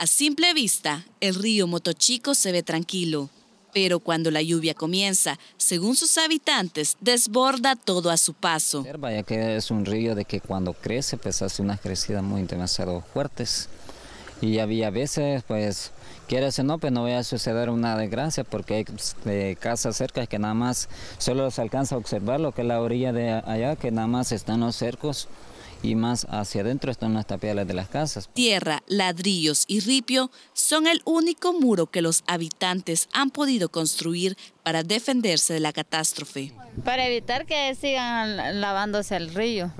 A simple vista, el río Motochico se ve tranquilo, pero cuando la lluvia comienza, según sus habitantes, desborda todo a su paso. Vaya que es un río de que cuando crece, pues hace unas crecidas muy demasiado fuertes. Y había veces, pues, quieres o no, pues no voy a suceder una desgracia, porque hay pues, casas cerca que nada más solo se alcanza a observar lo que es la orilla de allá, que nada más están los cercos y más hacia adentro están las tapiales de las casas. Tierra, ladrillos y ripio son el único muro que los habitantes han podido construir para defenderse de la catástrofe. Para evitar que sigan lavándose el río.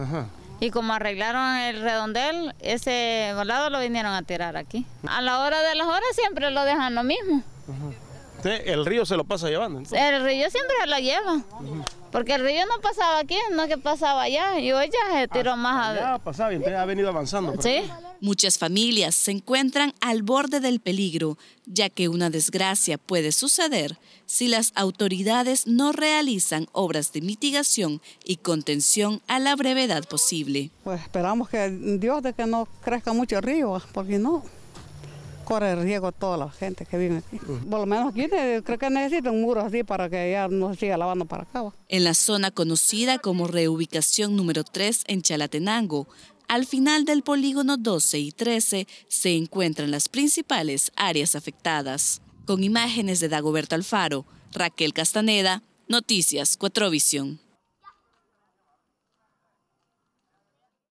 Y como arreglaron el redondel, ese volado lo vinieron a tirar aquí. A la hora de las horas siempre lo dejan lo mismo el río se lo pasa llevando. El río siempre lo lleva. Porque el río no pasaba aquí, no que pasaba allá. Y hoy ya se tiró ah, más allá Ya pasaba pasado, ha venido avanzando. Muchas familias se encuentran al borde del peligro, ya que una desgracia puede suceder si las autoridades no realizan obras de mitigación y contención a la brevedad posible. Pues esperamos que Dios de que no crezca mucho el río, porque no corre el riesgo toda la gente que vive aquí. Por lo menos aquí creo que necesita un muro así para que ya no siga lavando para acá. En la zona conocida como reubicación número 3 en Chalatenango, al final del polígono 12 y 13 se encuentran las principales áreas afectadas. Con imágenes de Dagoberto Alfaro, Raquel Castaneda, Noticias visión.